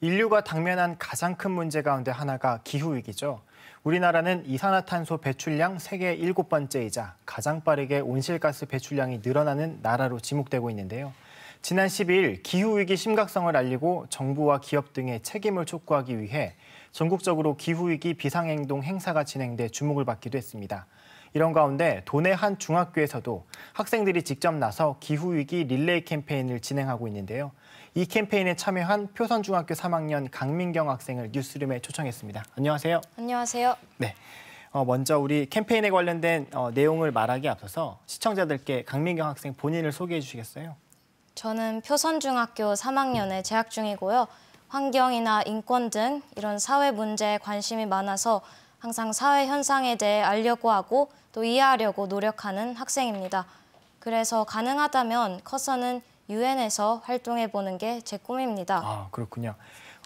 인류가 당면한 가장 큰 문제 가운데 하나가 기후위기죠. 우리나라는 이산화탄소 배출량 세계 일곱 번째이자 가장 빠르게 온실가스 배출량이 늘어나는 나라로 지목되고 있는데요. 지난 12일 기후위기 심각성을 알리고 정부와 기업 등의 책임을 촉구하기 위해 전국적으로 기후위기 비상행동 행사가 진행돼 주목을 받기도 했습니다. 이런 가운데 도내 한 중학교에서도 학생들이 직접 나서 기후위기 릴레이 캠페인을 진행하고 있는데요. 이 캠페인에 참여한 표선중학교 3학년 강민경 학생을 뉴스룸에 초청했습니다. 안녕하세요. 안녕하세요. 네. 어, 먼저 우리 캠페인에 관련된 어, 내용을 말하기 앞서서 시청자들께 강민경 학생 본인을 소개해 주시겠어요? 저는 표선중학교 3학년에 재학 중이고요. 환경이나 인권 등 이런 사회 문제에 관심이 많아서 항상 사회 현상에 대해 알려고 하고 또 이해하려고 노력하는 학생입니다. 그래서 가능하다면 커서는 유엔에서 활동해 보는 게 제 꿈입니다. 아 그렇군요.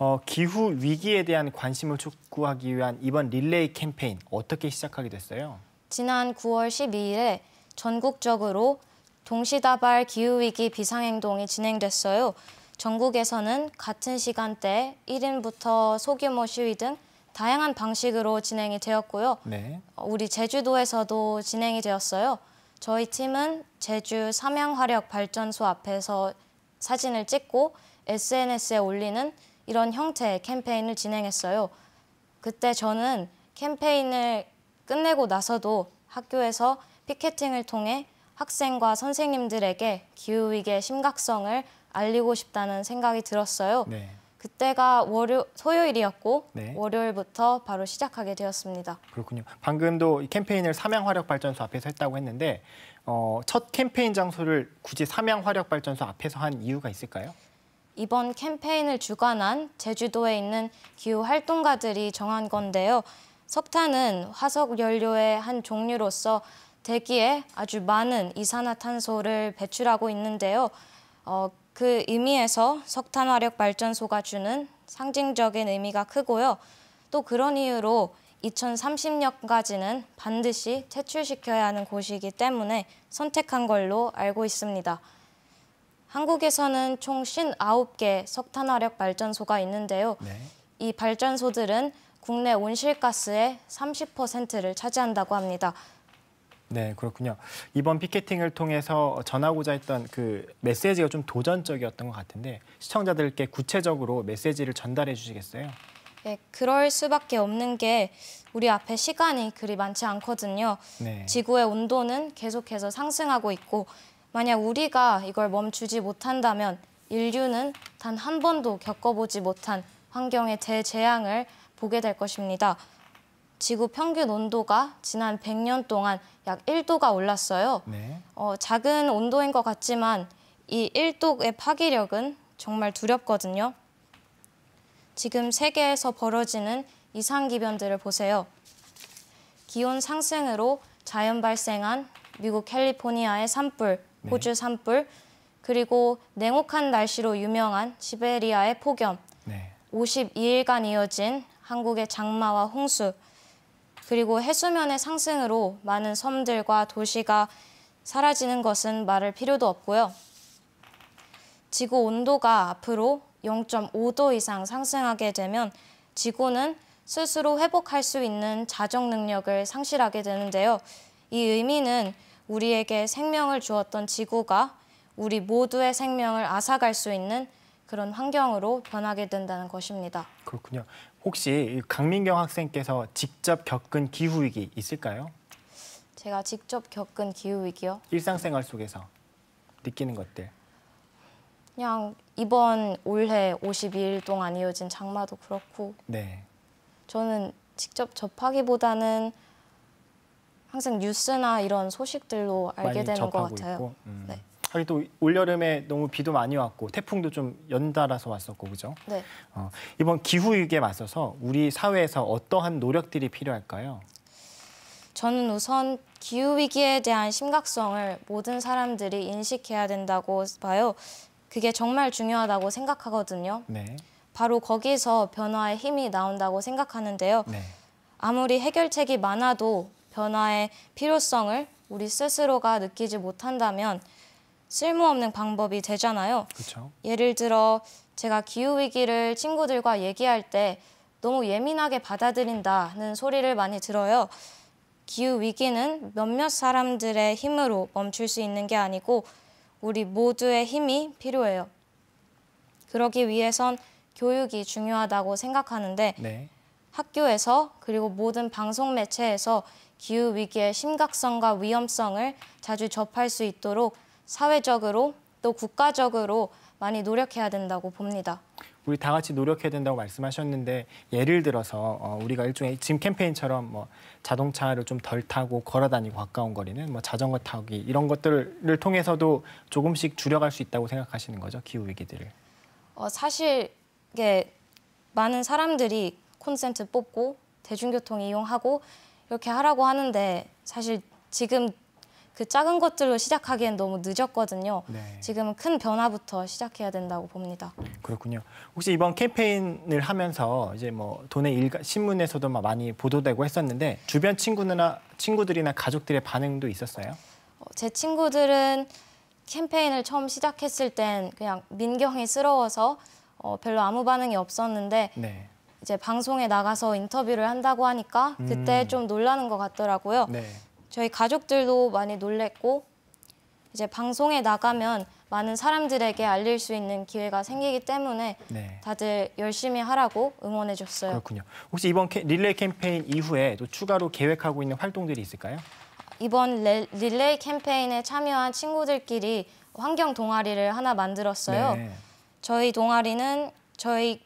어, 기후 위기에 대한 관심을 촉구하기 위한 이번 릴레이 캠페인 어떻게 시작하게 됐어요? 지난 9월 12일에 전국적으로 동시다발 기후위기 비상행동이 진행됐어요. 전국에서는 같은 시간대 1인부터 소규모 시위 등 다양한 방식으로 진행이 되었고요. 네. 어, 우리 제주도에서도 진행이 되었어요. 저희 팀은 제주 삼양화력 발전소 앞에서 사진을 찍고 SNS에 올리는 이런 형태의 캠페인을 진행했어요. 그때 저는 캠페인을 끝내고 나서도 학교에서 피켓팅을 통해 학생과 선생님들에게 기후위기의 심각성을 알리고 싶다는 생각이 들었어요. 네. 그때가 월요 토요일이었고 네. 월요일부터 바로 시작하게 되었습니다. 그렇군요. 방금도 이 캠페인을 삼양화력발전소 앞에서 했다고 했는데 어, 첫 캠페인 장소를 굳이 삼양화력발전소 앞에서 한 이유가 있을까요? 이번 캠페인을 주관한 제주도에 있는 기후 활동가들이 정한 건데요. 석탄은 화석 연료의 한 종류로서 대기에 아주 많은 이산화탄소를 배출하고 있는데요. 어, 그 의미에서 석탄화력 발전소가 주는 상징적인 의미가 크고요. 또 그런 이유로 2030년까지는 반드시 퇴출시켜야 하는 곳이기 때문에 선택한 걸로 알고 있습니다. 한국에서는 총 59개 석탄화력 발전소가 있는데요. 네. 이 발전소들은 국내 온실가스의 30%를 차지한다고 합니다. 네, 그렇군요. 이번 피켓팅을 통해서 전하고자 했던 그 메시지가 좀 도전적이었던 것 같은데 시청자들께 구체적으로 메시지를 전달해 주시겠어요? 네, 그럴 수밖에 없는 게 우리 앞에 시간이 그리 많지 않거든요. 네. 지구의 온도는 계속해서 상승하고 있고 만약 우리가 이걸 멈추지 못한다면 인류는 단 한 번도 겪어보지 못한 환경의 대재앙을 보게 될 것입니다. 지구 평균 온도가 지난 100년 동안 약 1도가 올랐어요. 네. 어, 작은 온도인 것 같지만 이 1도의 파괴력은 정말 두렵거든요. 지금 세계에서 벌어지는 이상기변들을 보세요. 기온 상승으로 자연 발생한 미국 캘리포니아의 산불, 네. 호주 산불, 그리고 냉혹한 날씨로 유명한 시베리아의 폭염, 네. 52일간 이어진 한국의 장마와 홍수, 그리고 해수면의 상승으로 많은 섬들과 도시가 사라지는 것은 말할 필요도 없고요. 지구 온도가 앞으로 0.5도 이상 상승하게 되면 지구는 스스로 회복할 수 있는 자정 능력을 상실하게 되는데요. 이 의미는 우리에게 생명을 주었던 지구가 우리 모두의 생명을 앗아갈 수 있는 그런 환경으로 변하게 된다는 것입니다. 그렇군요. 혹시 강민경 학생께서 직접 겪은 기후 위기 있을까요? 제가 직접 겪은 기후 위기요? 일상생활 속에서 느끼는 것들. 그냥 이번 올해 52일 동안 이어진 장마도 그렇고. 네. 저는 직접 접하기보다는 항상 뉴스나 이런 소식들로 알게 되는 것 같아요. 음. 네. 하긴 또 올여름에 너무 비도 많이 왔고 태풍도 좀 연달아서 왔었고 그죠? 네. 어, 이번 기후 위기에 맞서서 우리 사회에서 어떠한 노력들이 필요할까요? 저는 우선 기후 위기에 대한 심각성을 모든 사람들이 인식해야 된다고 봐요. 그게 정말 중요하다고 생각하거든요. 네. 바로 거기서 변화의 힘이 나온다고 생각하는데요. 네. 아무리 해결책이 많아도 변화의 필요성을 우리 스스로가 느끼지 못한다면 쓸모없는 방법이 되잖아요. 그쵸. 예를 들어 제가 기후 위기를 친구들과 얘기할 때 너무 예민하게 받아들인다는 소리를 많이 들어요. 기후 위기는 몇몇 사람들의 힘으로 멈출 수 있는 게 아니고 우리 모두의 힘이 필요해요. 그러기 위해선 교육이 중요하다고 생각하는데 네. 학교에서 그리고 모든 방송 매체에서 기후 위기의 심각성과 위험성을 자주 접할 수 있도록 사회적으로 또 국가적으로 많이 노력해야 된다고 봅니다. 우리 다 같이 노력해야 된다고 말씀하셨는데 예를 들어서 어, 우리가 일종의 짐 캠페인처럼 뭐 자동차를 좀 덜 타고 걸어 다니고 가까운 거리는 뭐 자전거 타기 이런 것들을 통해서도 조금씩 줄여갈 수 있다고 생각하시는 거죠 기후 위기들을? 어, 사실 이게 많은 사람들이 콘센트 뽑고 대중교통 이용하고 이렇게 하라고 하는데 사실 지금 그 작은 것들로 시작하기엔 너무 늦었거든요. 네. 지금은 큰 변화부터 시작해야 된다고 봅니다. 그렇군요. 혹시 이번 캠페인을 하면서 이제 뭐 돈의 일가 신문에서도 막 많이 보도되고 했었는데 주변 친구나 친구들이나 가족들의 반응도 있었어요? 어, 제 친구들은 캠페인을 처음 시작했을 땐 그냥 민경이 쓰러워서 어, 별로 아무 반응이 없었는데 네. 이제 방송에 나가서 인터뷰를 한다고 하니까 그때 음. 좀 놀라는 것 같더라고요. 네. 저희 가족들도 많이 놀랬고 이제 방송에 나가면 많은 사람들에게 알릴 수 있는 기회가 생기기 때문에 네. 다들 열심히 하라고 응원해 줬어요. 그렇군요. 혹시 이번 캐, 릴레이 캠페인 이후에 또 추가로 계획하고 있는 활동들이 있을까요? 이번 레, 릴레이 캠페인에 참여한 친구들끼리 환경 동아리를 하나 만들었어요. 네. 저희 동아리는 저희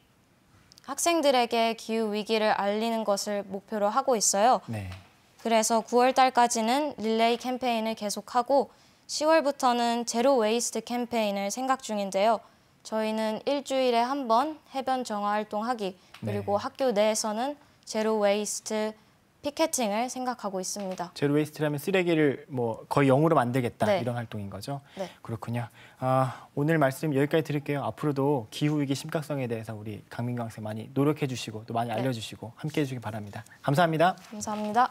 학생들에게 기후 위기를 알리는 것을 목표로 하고 있어요. 네. 그래서 9월 달까지는 릴레이 캠페인을 계속하고 10월부터는 제로 웨이스트 캠페인을 생각 중인데요. 저희는 일주일에 한 번 해변 정화 활동하기 그리고 네. 학교 내에서는 제로 웨이스트 피켓팅을 생각하고 있습니다. 제로 웨이스트라면 쓰레기를 뭐 거의 영으로 만들겠다 네. 이런 활동인 거죠. 네. 그렇군요. 아, 오늘 말씀 여기까지 드릴게요. 앞으로도 기후 위기 심각성에 대해서 우리 강민광 학생 많이 노력해 주시고 또 많이 네. 알려 주시고 함께 해 주시기 바랍니다. 감사합니다. 감사합니다.